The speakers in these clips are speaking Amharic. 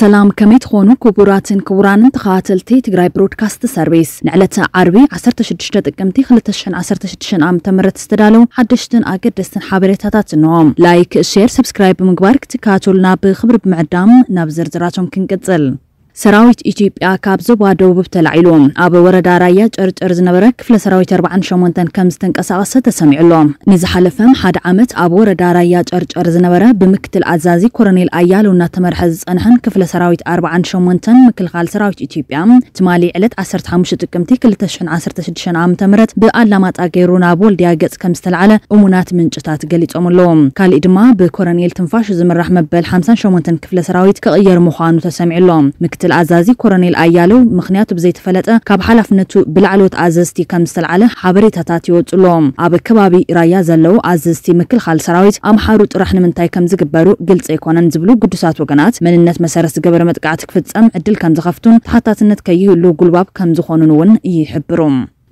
ሰላም ከመይ ትኾኑ ክቡራትን ክቡራንን ተኸታተልቲ ትግራይ ብሮድካስት ሰርቪስ ንዕለተ ዓርቢ 16 ጥቅምቲ 216 ዓ ም ዝተዳለዉ ሓደሽትን ኣገደስትን ሓበሬታታት እንዎም ላይክ ሼር ሰብስክራይብ ብምግባር ክትከታተሉና ብክብሪ ብምዕዳም ናብ ዝርዝራቶም ክንቅጽል سراويت إثيوبيا كابزب وادوب بتلعيلهم أبو ورد رايج أرد أرز نبرك فل سراويت أربعة شمونتن كمستن قصاصة تسمع لهم لفهم حد عمت أبو ورد رايج أرد أرز نبرة بمكتل عزازي كورنيل أيال حز أنحن كفل سراويت أربعة تن مكل خال سراويت إثيوبيا تمالي علت عسرت حمشة كمتي كل تشن عسرت شدشن عام تمرت بألامات أجيرونا بول دياجت على أمونات من جتات قلت أم لهم كالي دما بكورنيل تنفاش رحمة بالحمسان حمسان تن كفل سراويت كغير مخان وتسمع لهم مكتل ምክትል ኣዛዚ ኮረኔል ኣያለው ምክንያቱ ብዘይተፈለጠ ካብ ሓላፍነቱ ብላዕሎት ኣዘዝቲ ከም ዝተለዓለ ሓበሬታታት ይወፅሎም ኣብ ከባቢ ራያ ዘለው ኣዘዝቲ ምክልኻል ሰራዊት ኣምሓሩ ጥራሕ ንምንታይ ከም ዝግበሩ ግልፂ ኣይኮነን ዝብሉ ቅዱሳት ወገናት መንነት መሰረት ዝገበረ መጥቃዕቲ ክፍፀም ዕድል ከም ዝኸፍቱን ተሓታትነት ከይህሉ ጉልባብ ከም ዝኾኑን እውን ይሕብሩ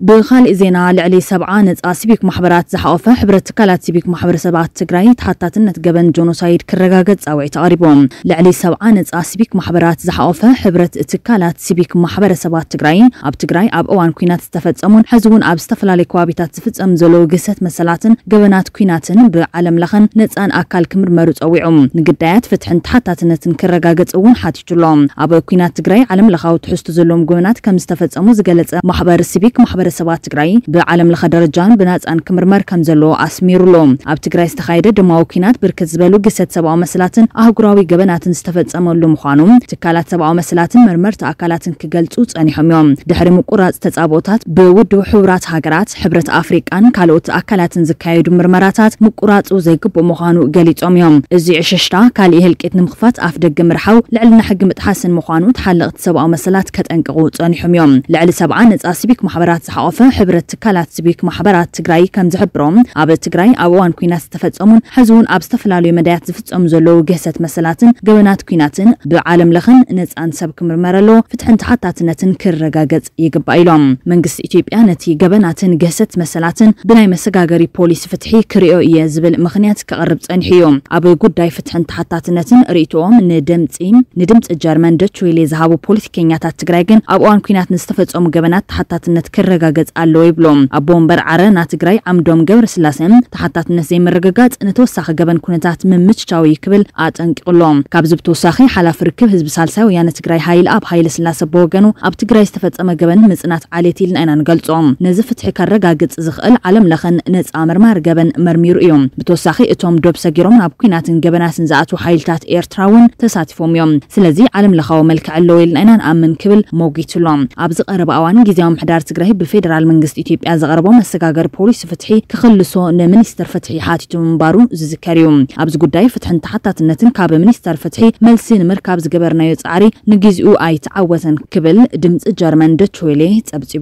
ብኻልእ ዜና ልዕሊ ሰብዓ ነፃ ሲቪክ ማሕበራት ዝሓቖፈ ሕብረት ትካላት ሲቪክ ማሕበረሰባት ትግራይ ተሓታትነት ገበን ጆኖሳይድ ክረጋገፅ ፃውዒ ተቐሪቦም ልዕሊ ሰብዓ ነፃ ሲቪክ ማሕበራት ዝሓቖፈ ሕብረት ትካላት ሲቪክ ማሕበረሰባት ትግራይ ኣብ ትግራይ ኣብ እዋን ኩናት ዝተፈፀሙን ሕዚ እውን ኣብ ዝተፈላለዩ ከባቢታት ዝፍፀም ዘለዉ ግሰት መሰላትን ገበናት ኩናትን ብዓለም ለኸን ነፃን ኣካል ክምርመሩ ፀዊዑ ንግዳያት ፍትሕን ተሓታትነትን ክረጋገፅ እውን ሓቲቱሎም ኣብ ኩናት ትግራይ ዓለም ለኻዊ ትሕዝቶ ዘለዎም ገበናት ከም ዝተፈፀሙ ዝገለፀ ማሕበር ሲቪክ ማሕበረ ማሕበረሰባት ትግራይ ብዓለም ለኸ ደረጃን ብናፃን ክምርመር ከም ዘለዎ ኣስሚሩሎ ኣብ ትግራይ ዝተካየደ ድማዊ ኩናት ብርክት ዝበሉ ግሰት ሰብኣዊ መስላትን ኣህጉራዊ ገበናትን ዝተፈፀመሉ ምኳኑ ትካላት ሰብኣዊ መስላትን መርመርቲ ኣካላትን ክገልፁ ፀኒሖም እዮም ድሕሪ ምቁራፅ ተፃብኦታት ብውድብ ሕቡራት ሃገራት ሕብረት ኣፍሪቃን ካልኦት ኣካላትን ዝካየዱ ምርመራታት ምቁራፁ ዘይግቡእ ምኳኑ ገሊፆም እዮም እዚ ዕሸሽታ ካልእ ህልቂት ንምኽፋት ኣፍ ደገ ምርሓው ልዕልና ሕጊ ምጥሓስን ምኳኑ ተሓለቕቲ ሰብኣዊ መስላት ከጠንቅቑ ፀኒሖም እዮም ልዕሊ ሰብዓ ነፃ ሲቪክ ማሕበራት ዝ ዝተሓቆፈ ሕብረት ትካላት ሲቪክ ማሕበራት ትግራይ ከም ዝሕብሮም ኣብ ትግራይ ኣብ እዋን ኩናት ዝተፈፀሙን ሕዚ እውን ኣብ ዝተፈላለዩ መዳያት ዝፍፀሙ ዘለዉ ግህሰት መሰላትን ገበናት ኩናትን ብዓለም ለኽን ነፃን ሰብ ክምርመር ኣለዎ ፍትሕን ተሓታትነትን ክረጋገፅ ይግባእ ኢሎም መንግስቲ ኢትዮጵያ ነቲ ገበናትን ግህሰት መሰላትን ብናይ መሰጋገሪ ፖሊስ ፍትሒ ክርዮ እየ ዝብል ምክንያት ክቐርብ ፀኒሑ እዩ ኣብ ጉዳይ ፍትሕን ተሓታትነትን ርእትኦም ንድምፂ ንድምፂ ጀርመን ደች ዶችዌሌ ዝሃቡ ፖለቲከኛታት ትግራይ ግን ኣብ እዋን ኩናት ንዝተፈፀሙ ገበናት ተሓታትነት ክረጋ መረጋገፅ ኣለዎ ይብሎ ኣቦ ወንበር ዓረ ናይ ትግራይ ዓምዶም ስላሴ ተሓታትነት ዘይምርግጋፅ ንተወሳኺ ገበን ኩነታት ምምችቻዊ ክብል ኣጠንቂቕሎ ካብዚ ብተወሳኺ ሓላፊ ርክብ ህዝቢ ሳልሳይ ወያነ ትግራይ ሃይል ኣብ ሃይለ ስላሴ ብወገኑ ኣብ ትግራይ ዝተፈፀመ ገበን ምፅናት ዓልየት ኢልና ኢና ንገልጾ ነዚ ፍትሒ ካረጋግፅ ዝኽእል ዓለም ለኸን ነፃ ምርማር ገበን መርሚሩ እዩ ብተወሳኺ እቶም ዶብ ሰጊሮም ናብ ኩናትን ገበናትን ዝኣትዉ ሓይልታት ኤርትራ እውን ተሳቲፎም እዮም ስለዚ ዓለም ለኻዊ መልክዕ ኣለዎ ኢልና ኢና ንኣምን ክብል መውጊትሎ ኣብዚ ቀረባ እዋን ግዜዊ ምሕዳር ትግራይ ብፌ فدرال منجستي تيبقى زغربو مسقاقر بوليس فتحي كخلصو نمينيستر فتحي حاتيتو منبارو ززكاريو أبز قداي فتح انتحطة النتن كاب منيستر فتحي ملسين مركاب زقبرنا يوزعري نجيزيو آي تعوزن كبل دمز جارمان دتويلي تأبزي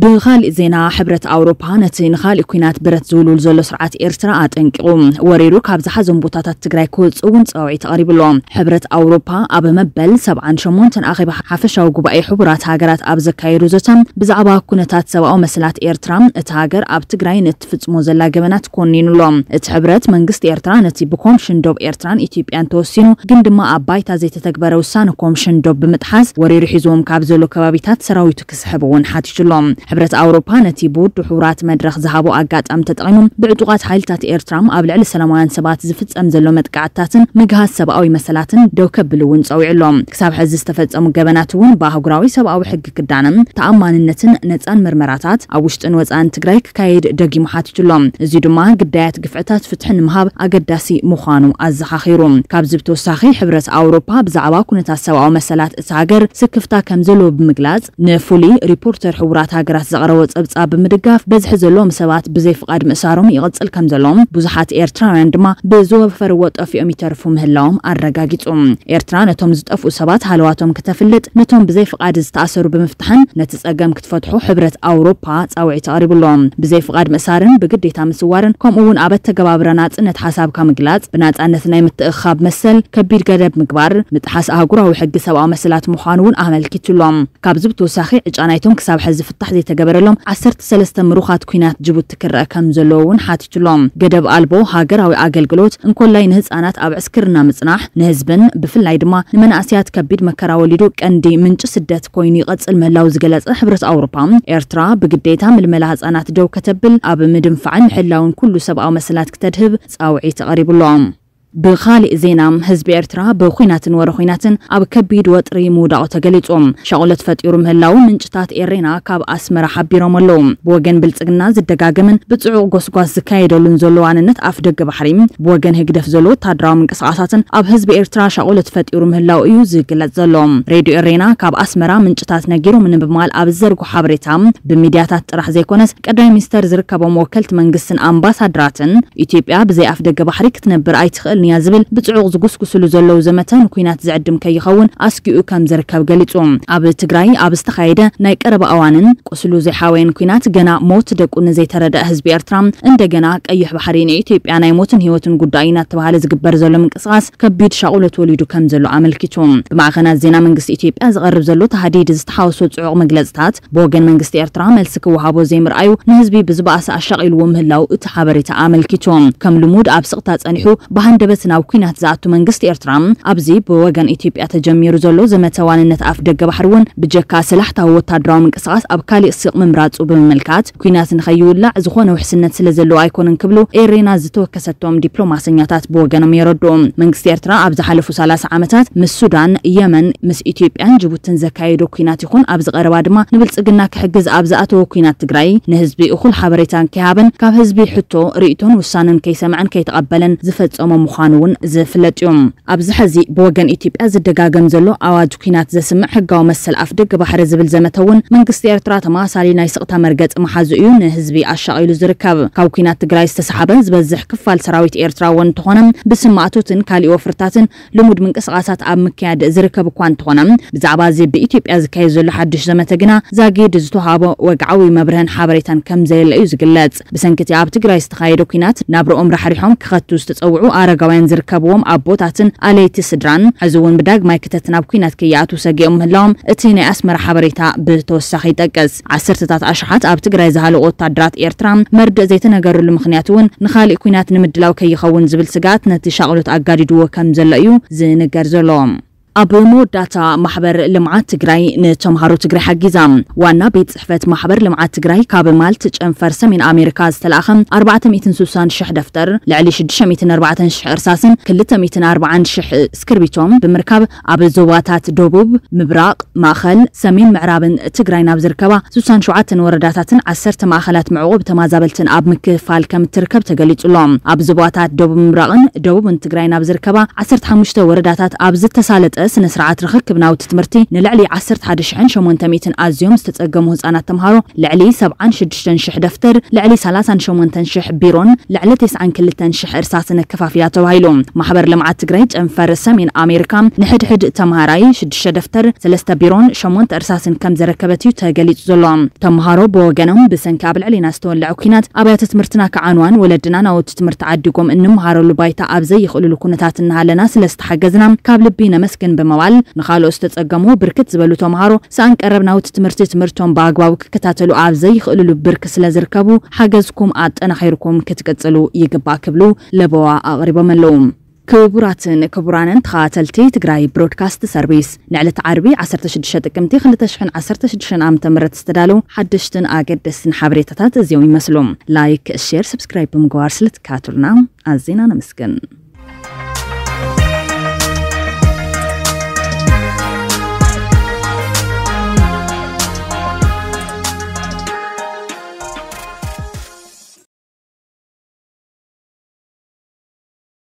ብኻልእ ዜና ሕብረት ኣውሮፓ ነቲ ንኻልእ ኩናት ብረት ዝብሉል ዘሎ ስርዓት ኤርትራ ኣጠንቂቑ ወሪሩ ካብ ዝሓዞም ቦታታት ትግራይ ክወፁ እውን ፀውዒ ተቐሪብሎ ሕብረት ኣውሮፓ ኣብ መበል 78 ኣኼባ ሓፈሻዊ ጉባኤ ሕቡራት ሃገራት ኣብ ዘካየዱ ዘተም ብዛዕባ ኩነታት ሰብኣዊ መስላት ኤርትራ እቲ ሃገር ኣብ ትግራይ ነትፍፅሞ ዘላ ገበናት ኮኒኑሎ እቲ ሕብረት መንግስቲ ኤርትራ ነቲ ብኮሚሽን ዶብ ኤርትራን ኢትዮጵያን ተወሲኑ ግን ድማ ኣብ ባይታ ዘይተተግበረ ውሳነ ኮሚሽን ዶብ ብምጥሓስ ወሪሩ ሒዞም ካብ ዘሎ ከባቢታት ሰራዊቱ ክስሕብ እውን ሓቲሽሎም ሕብረት ኣውሮፓ ነቲ ቦርድ ሕቡራት መድረኽ ዝሃቦ ኣጋጣሚ ተጠቒሙ ብዕጡቓት ሓይልታት ኤርትራም ኣብ ልዕሊ ሰላማውያን ሰባት ዝፍፀም ዘሎ መጥቃዕትታትን ምግሃዝ ሰብኣዊ መሰላትን ደው ከብል እውን ፀዊዕሎም ክሳብ ሕዚ ዝተፈፀሙ ገበናት እውን ብኣህጉራዊ ሰብኣዊ ሕጊ ክዳንን ተኣማንነትን ነፃን ምርመራታት ኣብ ውሽጥን ወፃእን ትግራይ ክካየድ ደጊሙ ሓቲቱሎም እዚ ድማ ግዳያት ግፍዕታት ፍትሒ ንምሃብ ኣገዳሲ ምዃኑ ኣዘኻኺሩ ካብዚ ብተወሳኺ ሕብረት ኣውሮፓ ብዛዕባ ኩነታት ሰብኣዊ መሰላት እቲ ሃገር ስክፍታ ከም ዘለዎ ብምግላፅ ንፍሉይ ሪፖርተር ሕቡራት ሃገር ሃገራት ዘቕረቦ ፀብጻብ ብምድጋፍ በዝሒ ዘለዎም ሰባት ብዘይ ፍቓድ ምእሳሮም ይቕፅል ከም ዘለዎም ብዙሓት ኤርትራውያን ድማ ብዝወፈርዎ ጠፊኦም ይተርፉ ምህላዎም ኣረጋጊጹ ኤርትራ ነቶም ዝጠፍኡ ሰባት ሃለዋቶም ክተፍልጥ ነቶም ብዘይ ፍቓድ ዝተኣሰሩ ብምፍትሐን ነቲ ፀገም ክትፈትሑ ሕብረት ኣውሮፓ ፃውዒት ብዘይ ፍቓድ ምእሳርን ብግዴታ ምስዋርን ከምኡ ከምኡውን ኣብ ኣተገባብራ ናፅነት ሓሳብካ ምግላፅ ብናፃነት ናይ ምትእኻብ መሰል ከቢድ ገደብ ምግባር ምጥሓስ ኣህጉራዊ ሕጊ ሰብኣዊ መስላት ምዃኑ እውን ኣመልኪትሎም ካብዚ ብተወሳኺ ዕጫ ናይቶም ክሳብ ሕዚ ፍታሕ ዘይተገበረሎም 13 ምሩኻት ኩናት ጅቡቲ ክርአ ከም ዘለዎ እውን ሓቲትሎም ገደብ ኣልቦ ሃገራዊ ኣገልግሎት እንኮላይ ንህፃናት ኣብ ዕስክርና ምፅናሕ ንህዝብን ብፍላይ ድማ ንመናእስያት ከቢድ መከራ ወሊዱ ቀንዲ ምንጭ ስደት ኮይኑ ይቐፅል ምህላው ዝገለፀ ሕብረት ኣውሮፓ ኤርትራ ብግዴታ ምልመላ ህፃናት ደው ከተብል ኣብ ምድንፋዕን ምሕላውን ኩሉ ሰብኣዊ መሰላት ክተድህብ ፃውዒ ተቐሪቡሎም ብኻልእ ዜና ህዝቢ ኤርትራ ብኩናትን ወረ ኩናትን ኣብ ከቢድ ወጥሪ ምውዳቑ ተገሊጹ ሸቕሎ ፈጢሩ ምህላው ምንጭታት ኤሬና ካብ ኣስመራ ሓቢሮም ኣለዉ ብወገን ብልፅግና ዝደጋገምን ብፅዑቅ ጎስጓስ ዝካየደሉን ዘሎ ዋንነት ኣፍ ደገ ባሕሪ ብወገን ህግደፍ ዘሎ ወታደራዊ ምንቅስቃሳትን ኣብ ህዝቢ ኤርትራ ሸቕሎ ፈጢሩ ምህላው እዩ ዝግለጽ ዘሎ ሬድዮ ኤሬና ካብ ኣስመራ ምንጭታት ነጊሩ ምንብማል ኣብ ዘርጉ ሓበሬታ ብሚድያታት ጥራሕ ዘይኮነስ ቀዳይ ሚኒስተር ዝርከቦም ወከልቲ መንግስትን ኣምባሳደራትን ኢትዮጵያ ብዘይ ኣፍ ደገ ባሕሪ ክትነብር ኣይትኽእል እያ ዝብል ብፅዑቅ ዝጉስጉስሉ ዘለዉ ዘመተ ንኩናት ዝዕድም ከይኸውን ኣስጊኡ ከም ዝርከብ ገሊጹ ኣብ ትግራይ ኣብ ዝተካየደ ናይ ቀረባ እዋንን ቁስሉ ዘይሓወየን ኩናት ገና ሞት ደቁ ንዘይተረድአ ህዝቢ ኤርትራ እንደገና ቀይሕ ባሕሪ ንኢትዮጵያ ናይ ሞትን ሂወትን ጉዳይ እናተባሃለ ዝግበር ዘሎ ምንቅስቃስ ከቢድ ሻቁሎ ተወሊዱ ከም ዘሎ ኣመልኪቱ ብማእኸናት ዜና መንግስቲ ኢትዮጵያ ዝቐርብ ዘሎ ተሃዲድ ዝተሓወሶ ፅዑቅ መግለፅታት ብወገን መንግስቲ ኤርትራ መልሲ ክወሃቦ ዘይምርኣዩ ንህዝቢ ብዝበኣሰ ኣሻቒልዎ ምህላው እቲ ሓበሬታ ኣመልኪቱ ከም ልሙድ ኣብ ስቕታ ፀኒሑ ብሃንደ መደበት ናብ ኩናት ዝኣቱ መንግስቲ ኤርትራ ኣብዚ ብወገን ኢትዮጵያ ተጀሚሩ ዘሎ ዘመተዋንነት ኣፍ ደገ ባሕሪ እውን ብጀካ ስላሕታዊ ወታደራዊ ምንቅስቃስ ኣብ ካሊእ ስቅ ምምራፁ ብምምልካት ኩናት ንኸይውላዕ ዝኾነ ውሕስነት ስለ ዘለዎ ኣይኮነን ክብሉ ኤሬና ዝተወከሰቶም ዲፕሎማሰኛታት ብወገኖም የረድኡ መንግስቲ ኤርትራ ኣብ ዝሓለፉ 30 ዓመታት ምስ ሱዳን የመን ምስ ኢትዮጵያን ጅቡትን ዘካየዶ ኩናት ይኹን ኣብዚ ቀረባ ድማ ንብልፅግና ክሕግዝ ኣብ ዝኣተወ ኩናት ትግራይ ንህዝቢ እኹል ሓበሬታን ከይሃበን ካብ ህዝቢ ሕቶ ርእቶን ውሳነን ከይሰምዐን ከይተቐበለን ዝፈፀሞ ምዃኑ ምዃኑ እውን ዝፍለጥ እዩ ኣብዚ ሕዚ ብወገን ኢትዮጵያ ዝደጋገም ዘሎ ኣዋጅ ኩናት ዘስምዕ ሕጋዊ መሰል ኣፍ ደገ ባሕሪ ዝብል ዘመተ እውን መንግስቲ ኤርትራ ተመሳሳሊ ናይ ስቕታ መርገፂ መሓዙ እዩ ንህዝቢ ኣሻቂሉ ዝርከብ ካብ ኩናት ትግራይ ዝተሰሓበን ዝበዝሕ ክፋል ሰራዊት ኤርትራ እውን እንተኾነ ብስማእቶትን ካሊእ ወፍርታትን ልሙድ ምንቅስቃሳት ኣብ ምክያድ ዝርከብ እኳ እንተኾነ ብዛዕባ እዚ ብኢትዮጵያ ዝካየድ ዘሎ ሓዱሽ ዘመተ ግና ዛጊድ ዝተዋሃቦ ወግዓዊ መብርህን ሓበሬታን ከም ዘየለ እዩ ዝግለጽ ብሰንኪቲ ኣብ ትግራይ ዝተካየደ ኩናት ናብ ናብርኦም ራሕሪሖም ክኸቱ ዝተፀውዑ ኣረጋ ኣፍሪካውያን ዝርከብዎም ኣቦታትን ኣለይቲ ስድራን ሕዚ እውን ብዳግማይ ክተት ናብ ኩናት ክያኣቱ ሰጊኦም ምህላዎም እቲ ናይ ኣስመራ ሓበሬታ ብተወሳኺ ይጠቅስ ዓሰርተታት ኣሽሓት ኣብ ትግራይ ዝሃለቑ ወታደራት ኤርትራ መርድእ ዘይተነገርሉ ምክንያት እውን ንካሊእ ኩናት ንምድላው ከይኸውን ዝብል ስጋት ነቲ ሻቅሎት ኣጋዲድዎ ከም ዘሎ እዩ ዝንገር ዘለዎም ኣብ መወዳእታ ማሕበር ልምዓት ትግራይ ንተምሃሮ ትግራይ ሓጊዛ ዋና ቤት ፅሕፈት ማሕበር ልምዓት ትግራይ ካብ ማልት ጨንፈር ሰሜን ኣሜሪካ ዝተለኣኸ 460,000 ደፍተር ልዕሊ 604,000 እርሳስን 240,000 እስክርቢቶም ብምርካብ ኣብ ዞባታት ደቡብ ምብራቅ ማእኸል ሰሜን ምዕራብን ትግራይ ናብ ዝርከባ 67 ወረዳታትን 10 ማእኸላት ምዕቑብ ተማዛበልትን ኣብ ምክፋል ከም እትርከብ ተገሊጹ ኣሎ ኣብ ዞባታት ደቡብ ምብራቕን ደቡብን ትግራይ ናብ ዝርከባ 15 ወረዳታት ኣብ ዝተሳለጠ سنة سرعات رخكب ناوت تمرتي نلعلي عسرت حدش عن شو من تميتن أزيوم استتقمه زانات تمهارو لعلي سبعان شدشتن شح دفتر لعلي شو من تنشح بيرون لعلي تسعان كل تنشح إرساسن الكفافيات وهيلوم محبر لمعات تقريج انفر من أمريكا نحد حد تمهاراي شدش دفتر سلسة بيرون شو من تأرساسن كم زركبتي تقليت زلوم تمهارو بوغنهم كابل علي استولعو كينات أبيات تتمرتنا كعنوان ولدنا ناوت تمرت عدقوم إنمهارو لبايتا أبزي يخلو لكونتات إنها لنا سلسة حقزنا كابل بينا مسكن ብምባል ንካልኦት ዝተፀገሙ ብርክት ዝበሉ ተምሃሮ ሰኣን ቀረብ ናውቲ ትምህርቲ ትምህርቶም ብኣግባቡ ክከታተሉ ኣብ ዘይክእልሉ ብርክ ስለ ዝርከቡ ሓገዝኩም ኣጠናኺርኩም ክትቅፅሉ ይግባእ ክብሉ ለበዋ ኣቅሪቦም ኣለዉ ክቡራትን ክቡራንን ተኸታተልቲ ትግራይ ብሮድካስት ሰርቪስ ንዕለት ዓርቢ 16 ጥቅምቲ 216 ዓ ም ዝተዳለዉ ሓደሽትን ኣገደስትን ሓበሬታታት እዚኦም ይመስሉ ላይክ ሼር ሰብስክራይብ ብምግባር ስለትከታተሉና ኣዜና ነምስግን